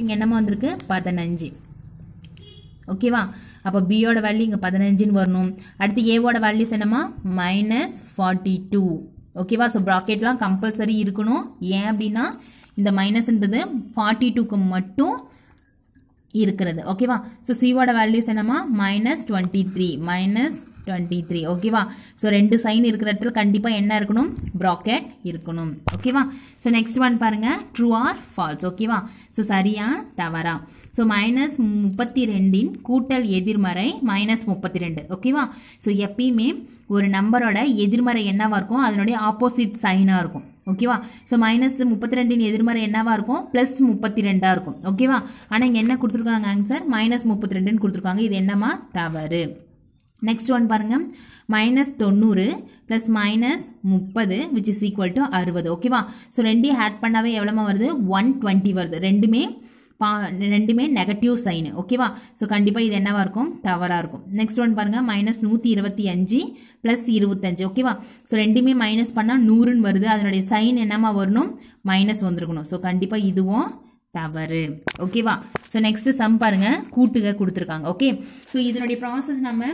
இங்கே என்னமா வந்திருக்கு பதினஞ்சு ஓகேவா அப்போ பியோட வேல்யூ இங்கே பதினஞ்சுன்னு வரணும் அடுத்து ஏவோட வேல்யூஸ் என்னம்மா மைனஸ் ஃபார்ட்டி டூ ஓகேவா ஸோ ப்ராக்கெட்லாம் கம்பல்சரி இருக்கணும் ஏன் அப்படின்னா இந்த மைனஸ்ன்றது ஃபார்ட்டி டூக்கு மட்டும் இருக்கிறது ஓகேவா ஸோ சிவோட வேல்யூஸ் என்னம்மா minus twenty three minus twenty three ஓகேவா ஸோ ரெண்டு சைன் இருக்கிற இடத்துல கண்டிப்பாக என்ன இருக்கணும் ப்ராக்கெட் இருக்கணும் ஓகேவா ஸோ நெக்ஸ்ட் ஒன் பாருங்கள் ட்ரூ ஆர் ஃபால்ஸ் ஓகேவா ஸோ சரியா தவறா ஸோ மைனஸ் முப்பத்தி ரெண்டின் கூட்டல் எதிர்மறை மைனஸ் முப்பத்தி ரெண்டு ஓகேவா ஸோ எப்பயுமே ஒரு நம்பரோட எதிர்மறை என்னவாக இருக்கும் அதனுடைய ஆப்போசிட் சைனாக இருக்கும் ஓகேவா ஸோ மைனஸ் முப்பத்தி ரெண்டின் எதிர்மறை என்னவா இருக்கும் பிளஸ் முப்பத்தி ரெண்டாக இருக்கும் ஓகேவா ஆனால் இங்கே என்ன கொடுத்துருக்காங்க ஆன்சர் மைனஸ் முப்பத்தி ரெண்டுன்னு கொடுத்துருக்காங்க இது என்னம்மா தவறு நெக்ஸ்ட் ஒன் பாருங்க மைனஸ் தொண்ணூறு ப்ளஸ் மைனஸ் முப்பது விச் இஸ் ஈக்குவல் டு அறுபது ஓகேவா ஸோ ரெண்டையும் ஆட் பண்ணாவே எவ்வளோமா வருது ஒன் டுவெண்ட்டி வருது ரெண்டுமே பா ரெண்டுமே நெகட்டிவ் சைனு ஓகேவா ஸோ கண்டிப்பாக இது என்னவாக இருக்கும் தவறாக இருக்கும் நெக்ஸ்ட் ஒன் பாருங்கள் மைனஸ் நூற்றி இருபத்தி அஞ்சு ப்ளஸ் இருபத்தஞ்சு ஓகேவா ஸோ ரெண்டுமே மைனஸ் பண்ணால் நூறுன்னு வருது அதனுடைய சைன் என்னமா வரணும் மைனஸ் வந்துருக்கணும் ஸோ கண்டிப்பாக இதுவும் தவறு ஓகேவா ஸோ நெக்ஸ்ட்டு சம் பாருங்கள் கூட்டுக கொடுத்துருக்காங்க ஓகே ஸோ இதனுடைய ப்ராசஸ் நம்ம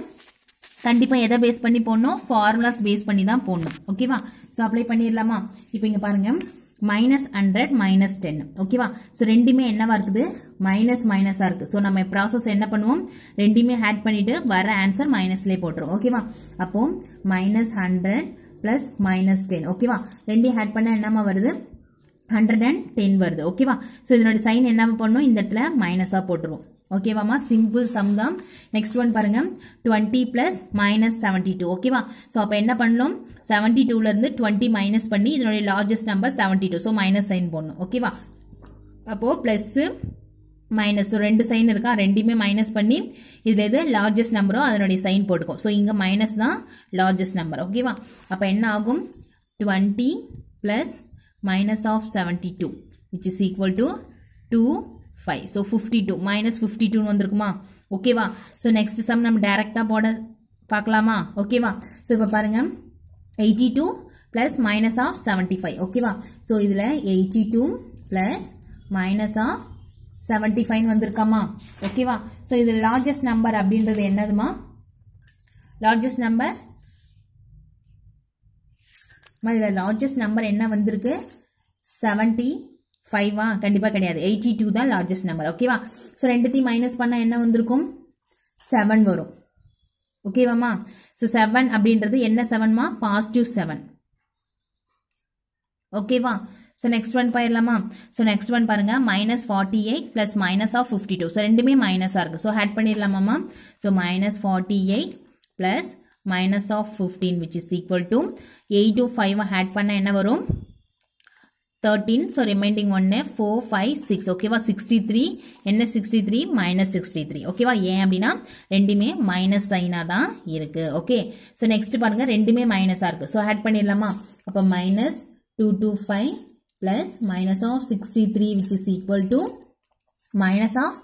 கண்டிப்பாக எதை பேஸ் பண்ணி போடணும் ஃபார்முலாஸ் பேஸ் பண்ணி தான் போடணும் ஓகேவா ஸோ அப்ளை பண்ணிடலாமா இப்போ இங்கே பாருங்கள் மைனஸ் ஹண்ட்ரட் மைனஸ் டென் ஓகேவா ஸோ ரெண்டுமே என்னவா இருக்குது மைனஸ் மைனஸாக இருக்குது ஸோ நம்ம ப்ராசஸ் என்ன பண்ணுவோம் ரெண்டுமே ஆட் பண்ணிட்டு வர ஆன்சர் மைனஸ்லேயே போட்டுரும் ஓகேவா அப்போ minus hundred plus minus ten ஓகேவா ரெண்டையும் ஆட் பண்ணால் என்னமா வருது ஹண்ட்ரட் அண்ட் டென் வருது ஓகேவா ஸோ இதனோட சைன் என்ன பண்ணும் இந்த இடத்துல மைனஸாக போட்டுருவோம் ஓகேவாமா சிம்பிள் சம் தான் நெக்ஸ்ட் ஒன் பாருங்க twenty plus minus seventy two ஓகேவா ஸோ அப்போ என்ன பண்ணணும் செவன்டி டூலேருந்து டுவெண்ட்டி மைனஸ் பண்ணி இதனுடைய largest number seventy two so minus sign போடணும் ஓகேவா அப்போது ப்ளஸ்ஸு மைனஸ் ரெண்டு சைன் இருக்கா ரெண்டுமே மைனஸ் பண்ணி இதில் எது லார்ஜஸ்ட் நம்பரோ அதனுடைய சைன் போட்டுக்கும் ஸோ இங்கே மைனஸ் தான் லார்ஜஸ்ட் நம்பர் ஓகேவா அப்போ என்ன ஆகும் twenty plus minus of 72 which is equal to 2 5 so 52 minus 52 வந்திருக்குமா ஓகேவா ஸோ நெக்ஸ்ட் சம் நம்ம டைரெக்டாக போட பார்க்கலாமா ஓகேவா ஸோ இப்போ பாருங்க eighty two plus minus of seventy five ஓகேவா ஸோ இதில் eighty two plus minus of seventy five வந்திருக்காமா ஓகேவா ஸோ இது லார்ஜஸ்ட் நம்பர் அப்படின்றது என்னதுமா லார்ஜஸ்ட் நம்பர் அதில் லார்ஜஸ்ட் நம்பர் என்ன வந்திருக்கு செவன்ட்டி ஃபைவா கண்டிப்பாக கிடையாது எயிட்டி டூ தான் லார்ஜஸ்ட் நம்பர் ஓகேவா ஸோ ரெண்டுத்தையும் மைனஸ் பண்ணால் என்ன வந்திருக்கும் செவன் வரும் ஓகேவாம்மா ஸோ செவன் அப்படின்றது என்ன செவன்மா பாசிட்டிவ் செவன் ஓகேவா ஸோ நெக்ஸ்ட் ஒன் போயிடலாமா ஸோ நெக்ஸ்ட் ஒன் பாருங்க minus forty eight plus minus of fifty two so ரெண்டுமே மைனஸாக இருக்குது ஸோ ஆட் பண்ணிடலாமாம்மா so minus forty eight plus minus of fifteen which is equal to eight two five add பண்ணால் என்ன வரும் thirteen so reminding ஒன்று four five six ஓகேவா sixty three என்ன sixty three minus sixty three ஓகேவா ஏன் அப்படின்னா ரெண்டுமே மைனஸ் சைனாக தான் இருக்குது ஓகே ஸோ நெக்ஸ்ட் பாருங்கள் ரெண்டுமே மைனஸாக இருக்குது ஸோ ஆட் பண்ணிடலாமா அப்போ minus two two five plus minus of sixty three which is equal to minus of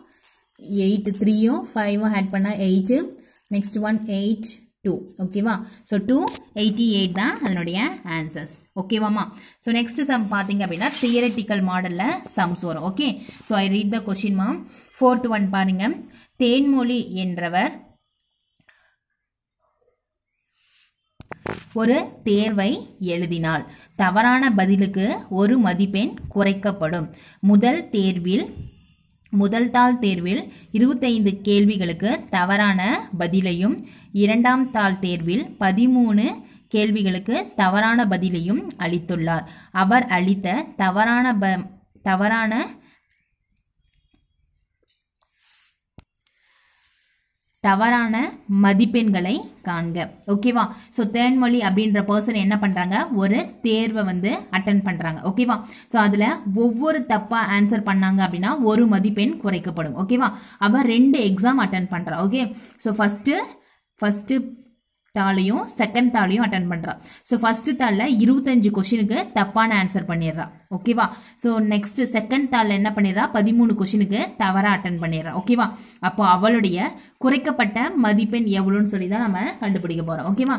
eight த்ரீயும் ஃபைவும் ஆட் பண்ணால் eight next one eight two ஓகேவா ஸோ டூ எயிட்டி எயிட் தான் அதனுடைய ஆன்சர்ஸ் ஓகேவாம்மா ஸோ நெக்ஸ்ட் சம் பார்த்தீங்க அப்படின்னா தியரட்டிக்கல் மாடலில் சம்ஸ் வரும் okay so I read the question ma'am fourth one பாருங்க தேன்மொழி என்றவர் ஒரு தேர்வை எழுதினால் தவறான பதிலுக்கு ஒரு மதிப்பெண் குறைக்கப்படும் முதல் தேர்வில் முதல் தாள் தேர்வில் இருபத்தைந்து கேள்விகளுக்கு தவறான பதிலையும் இரண்டாம் தாள் தேர்வில் பதிமூணு கேள்விகளுக்கு தவறான பதிலையும் அளித்துள்ளார் அவர் அளித்த தவறான ப தவறான தவறான மதிப்பெண்களை காண்க ஓகேவா ஸோ தேன்மொழி அப்படின்ற பர்சன் என்ன பண்ணுறாங்க ஒரு தேர்வை வந்து அட்டன் பண்ணுறாங்க ஓகேவா ஸோ அதில் ஒவ்வொரு தப்பாக ஆன்சர் பண்ணாங்க அப்படின்னா ஒரு மதிப்பெண் குறைக்கப்படும் ஓகேவா அவள் ரெண்டு எக்ஸாம் அட்டன் பண்ணுறா ஓகே ஸோ ஃபஸ்ட்டு ஃபஸ்ட்டு தாளையும் செகண்ட் தாளையும் அட்டன் பண்ணுறா ஸோ ஃபஸ்ட்டு தாளில் இருபத்தஞ்சு கொஷினுக்கு தப்பான ஆன்சர் பண்ணிடுறா ஓகேவா ஸோ நெக்ஸ்ட்டு செகண்ட் தாளில் என்ன பண்ணிடுறா பதிமூணு கொஷினுக்கு தவறாக அட்டன் பண்ணிடுறா ஓகேவா அப்போ அவளுடைய குறைக்கப்பட்ட மதிப்பெண் எவ்வளோன்னு சொல்லி தான் நம்ம கண்டுபிடிக்க போகிறோம் ஓகேவா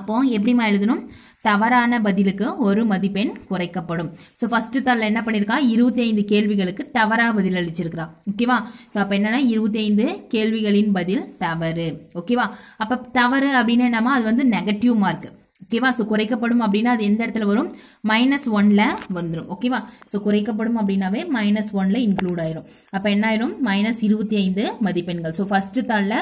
அப்போ எப்படிமா எழுதணும் தவறான பதிலுக்கு ஒரு மதிப்பெண் குறைக்கப்படும் ஸோ ஃபர்ஸ்ட் தாளில் என்ன பண்ணியிருக்கா இருபத்தி ஐந்து கேள்விகளுக்கு தவறாக பதில் அளிச்சிருக்கிறா ஓகேவா ஸோ அப்போ என்னென்னா இருபத்தி ஐந்து கேள்விகளின் பதில் தவறு ஓகேவா அப்போ தவறு அப்படின்னு என்னமா அது வந்து நெகட்டிவ் மார்க் ஓகேவா ஸோ குறைக்கப்படும் அப்படின்னா அது எந்த இடத்துல வரும் மைனஸ் ஒன்ல வந்துடும் ஓகேவா ஸோ குறைக்கப்படும் அப்படின்னாவே மைனஸ் ஒன்ல இன்க்ளூட் ஆயிரும் அப்போ என்ன ஆயிரும் மைனஸ் இருபத்தி ஐந்து மதிப்பெண்கள் ஸோ ஃபர்ஸ்ட் தாளில்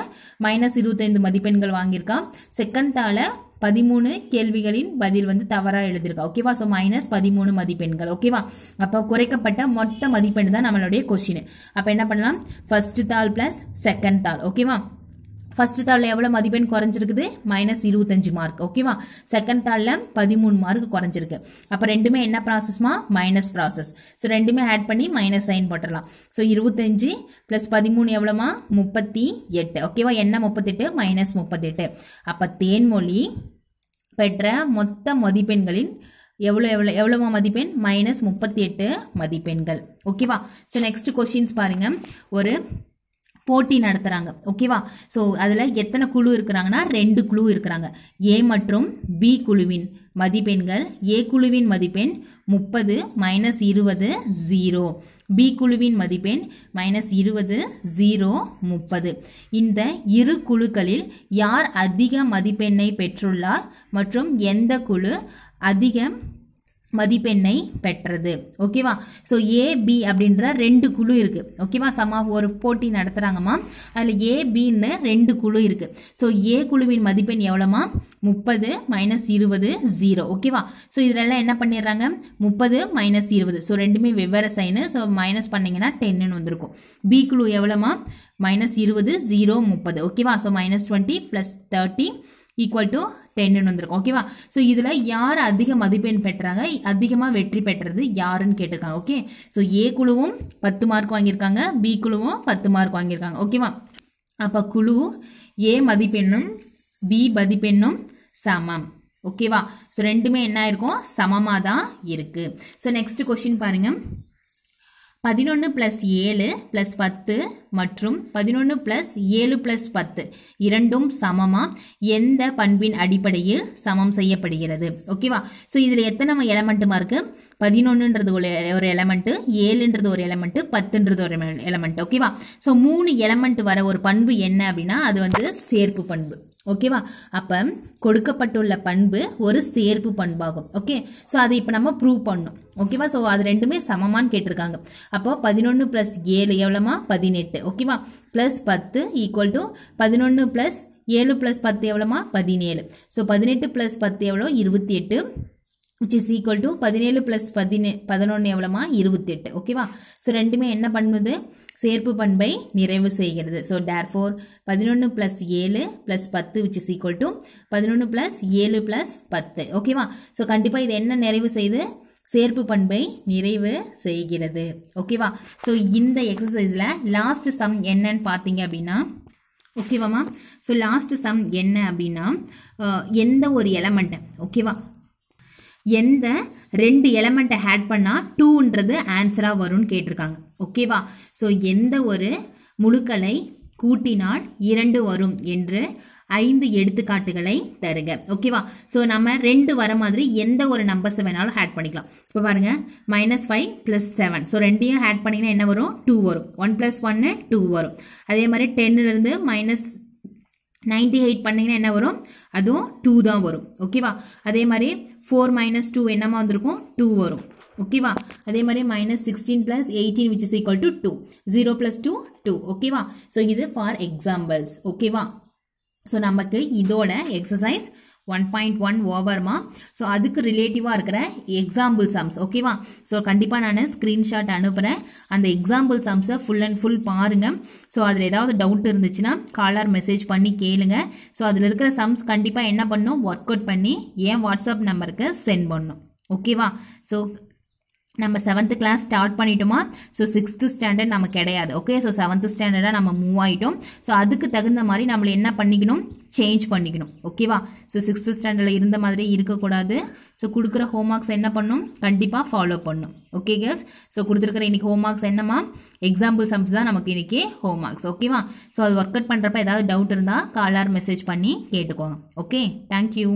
மைனஸ் இருபத்தைந்து மதிப்பெண்கள் வாங்கியிருக்கான் செகண்ட் தாள பதிமூணு கேள்விகளின் பதில் வந்து தவறாக எழுதியிருக்கா ஓகேவா ஸோ மைனஸ் பதிமூணு மதிப்பெண்கள் ஓகேவா அப்போ குறைக்கப்பட்ட மொத்த மதிப்பெண் தான் நம்மளுடைய கொஸ்டின் அப்போ என்ன பண்ணலாம் ஃபர்ஸ்ட் தாள் பிளஸ் செகண்ட் தாள் ஓகேவா ஃபர்ஸ்ட் தாளில் எவ்வளோ மதிப்பெண் குறைஞ்சிருக்குது மைனஸ் இருபத்தஞ்சு மார்க் ஓகேவா செகண்ட் தாளில் பதிமூணு மார்க் குறைஞ்சிருக்கு அப்போ ரெண்டுமே என்ன ப்ராசஸ்மா மைனஸ் ப்ராசஸ் ஸோ ரெண்டுமே ஆட் பண்ணி மைனஸ் சைன் போட்டுடலாம் ஸோ இருபத்தஞ்சு ப்ளஸ் பதிமூணு எவ்வளோமா முப்பத்தி எட்டு ஓகேவா என்ன முப்பத்தெட்டு மைனஸ் முப்பத்தெட்டு அப்போ தேன்மொழி பெற்ற மொத்த மதிப்பெண்களின் எவ்வளோ எவ்வளோ எவ்வளோவா மதிப்பெண் மைனஸ் முப்பத்தி எட்டு மதிப்பெண்கள் ஓகேவா ஸோ நெக்ஸ்ட் கொஷின்ஸ் பாருங்கள் ஒரு போட்டி நடத்துகிறாங்க ஓகேவா ஸோ அதில் எத்தனை குழு இருக்கிறாங்கன்னா ரெண்டு குழு இருக்கிறாங்க ஏ மற்றும் பி குழுவின் மதிப்பெண்கள் ஏ குழுவின் மதிப்பெண் முப்பது மைனஸ் இருபது ஜீரோ பி குழுவின் மதிப்பெண் மைனஸ் இருபது ஜீரோ முப்பது இந்த இரு குழுக்களில் யார் அதிக மதிப்பெண்ணை பெற்றுள்ளார் மற்றும் எந்த குழு அதிகம் மதிப்பெண்ணை பெற்றது ஓகேவா ஸோ ஏ பி அப்படின்ற ரெண்டு குழு இருக்குது ஓகேவா சம் ஒரு போட்டி நடத்துகிறாங்கம்மா அதில் ஏ பின்னு ரெண்டு குழு இருக்குது ஸோ ஏ குழுவின் மதிப்பெண் எவ்வளோமா முப்பது மைனஸ் இருபது ஜீரோ ஓகேவா ஸோ இதிலெல்லாம் என்ன பண்ணிடுறாங்க முப்பது மைனஸ் இருபது ஸோ ரெண்டுமே வெவ்வேறு சைனு ஸோ மைனஸ் பண்ணிங்கன்னா டென்னுன்னு வந்திருக்கும் பி குழு எவ்வளோமா மைனஸ் இருபது ஜீரோ முப்பது ஓகேவா so minus twenty plus thirty equal to டென்னு வந்திருக்கும் ஓகேவா ஸோ இதில் யார் அதிக மதிப்பெண் பெற்றாங்க அதிகமாக வெற்றி பெற்றது யாருன்னு கேட்டிருக்காங்க ஓகே ஸோ ஏ குழுவும் பத்து மார்க் வாங்கியிருக்காங்க பி குழுவும் பத்து மார்க் வாங்கியிருக்காங்க ஓகேவா அப்போ குழு ஏ மதிப்பெண்ணும் பி மதிப்பெண்ணும் சமம் ஓகேவா ஸோ ரெண்டுமே என்ன ஆயிருக்கும் சமமாக தான் இருக்குது ஸோ நெக்ஸ்ட் கொஷின் பாருங்கள் பதினொன்று ப்ளஸ் ஏழு ப்ளஸ் பத்து மற்றும் பதினொன்று பிளஸ் ஏழு பிளஸ் பத்து இரண்டும் சமமா எந்த பண்பின் அடிப்படையில் சமம் செய்யப்படுகிறது ஓகேவா ஸோ இதில் எத்தனை எலமெண்ட்டுமா இருக்கு பதினொன்றுன்றது ஒரு ஒரு எலமெண்ட்டு ஏழுன்றது ஒரு எலமெண்ட்டு பத்துன்றது ஒரு எலமெண்ட் ஓகேவா ஸோ மூணு எலமெண்ட் வர ஒரு பண்பு என்ன அப்படின்னா அது வந்து சேர்ப்பு பண்பு ஓகேவா அப்போ கொடுக்கப்பட்டுள்ள பண்பு ஒரு சேர்ப்பு பண்பாகும் ஓகே ஸோ அதை இப்போ நம்ம ப்ரூவ் பண்ணும் ஓகேவா ஸோ அது ரெண்டுமே சமமானு கேட்டிருக்காங்க அப்போ பதினொன்று ப்ளஸ் ஏழு எவ்வளோமா பதினெட்டு எட்டு ஓகேவா ப்ளஸ் பத்து ஈக்குவல் டு பதினொன்று ப்ளஸ் ஏழு ப்ளஸ் பத்து எவ்வளோமா பதினேழு ஸோ பதினெட்டு ப்ளஸ் பத்து எவ்வளோ இருபத்தி எட்டு விச் இஸ் ஈக்குவல் டு பதினேழு ப்ளஸ் பதினே பதினொன்று எவ்வளோமா இருபத்தெட்டு ஓகேவா ஸோ ரெண்டுமே என்ன பண்ணுது சேர்ப்பு பண்பை நிறைவு செய்கிறது ஸோ டேர் ஃபோர் பதினொன்று ப்ளஸ் ஏழு ப்ளஸ் பத்து விச் இஸ் ஈக்குவல் டு பதினொன்று ப்ளஸ் ஏழு ப்ளஸ் பத்து ஓகேவா ஸோ கண்டிப்பாக இது என்ன நிறைவு செய்து சேர்ப்பு பண்பை நிறைவு செய்கிறது ஓகேவா ஸோ இந்த எக்ஸசைஸில் லாஸ்ட் சம் என்னன்னு பார்த்தீங்க அப்படின்னா ஓகேவாம்மா ஸோ லாஸ்ட் சம் என்ன அப்படின்னா எந்த ஒரு எலமெண்ட்டை ஓகேவா எந்த ரெண்டு எலமெண்ட்டை ஆட் பண்ணால் டூன்றது ஆன்சராக வரும்னு கேட்டிருக்காங்க ஓகேவா ஸோ எந்த ஒரு முழுக்களை கூட்டினால் இரண்டு வரும் என்று ஐந்து எடுத்துக்காட்டுகளை தருங்க ஓகேவா ஸோ நம்ம ரெண்டு வர மாதிரி எந்த ஒரு நம்பர்ஸ் வேணாலும் ஆட் பண்ணிக்கலாம் இப்போ பாருங்க minus five plus seven so ரெண்டையும் ஆட் பண்ணிங்கன்னா என்ன வரும் டூ வரும் ஒன் ப்ளஸ் ஒன்னு டூ வரும் அதே மாதிரி டென்னிலேருந்து மைனஸ் நைன்டி எயிட் பண்ணிங்கன்னா என்ன வரும் அதுவும் டூ தான் வரும் ஓகேவா அதே மாதிரி ஃபோர் மைனஸ் டூ என்னமா வந்திருக்கும் டூ வரும் ஓகேவா அதே மாதிரி minus sixteen plus eighteen which is equal to two zero plus two two ஓகேவா ஸோ இது ஃபார் எக்ஸாம்பிள்ஸ் ஓகேவா ஸோ நமக்கு இதோட எக்ஸசைஸ் ஒன் பாயிண்ட் ஒன் ஓவர்மா ஸோ அதுக்கு ரிலேட்டிவாக இருக்கிற எக்ஸாம்பிள் சம்ஸ் ஓகேவா ஸோ கண்டிப்பாக நான் ஸ்க்ரீன்ஷாட் அனுப்புகிறேன் அந்த எக்ஸாம்பிள் சம்ஸை ஃபுல் அண்ட் ஃபுல் பாருங்கள் ஸோ அதில் ஏதாவது டவுட் இருந்துச்சுன்னா காலர் மெசேஜ் பண்ணி கேளுங்க ஸோ அதில் இருக்கிற சம்ஸ் கண்டிப்பாக என்ன பண்ணும் ஒர்க் அவுட் பண்ணி என் வாட்ஸ்அப் நம்பருக்கு சென்ட் பண்ணும் ஓகேவா ஸோ நம்ம செவன்த் கிளாஸ் ஸ்டார்ட் பண்ணிட்டோமா ஸோ சிக்ஸ்த்து ஸ்டாண்டர்ட் நம்ம கிடையாது ஓகே ஸோ செவன்த் ஸ்டாண்டர்டாக நம்ம மூவ் ஆகிட்டோம் ஸோ அதுக்கு தகுந்த மாதிரி நம்மளை என்ன பண்ணிக்கணும் சேஞ்ச் பண்ணிக்கணும் ஓகேவா ஸோ சிக்ஸ்த்து ஸ்டாண்டர்டில் இருந்த மாதிரி இருக்கக்கூடாது ஸோ கொடுக்குற ஹோம் ஒர்க்ஸ் என்ன பண்ணும் கண்டிப்பாக ஃபாலோ பண்ணும் ஓகே கேர்ள்ஸ் ஸோ கொடுத்துருக்குற இன்றைக்கி ஹோம் ஒர்க்ஸ் என்னம்மா எக்ஸாம்பிள் சம்ஸ் தான் நமக்கு இன்றைக்கி ஹோம் ஒர்க்ஸ் ஓகேவா ஸோ அது ஒர்க் அவுட் பண்ணுறப்ப ஏதாவது டவுட் இருந்தால் காலார் மெசேஜ் பண்ணி கேட்டுக்கோங்க ஓகே தேங்க்யூ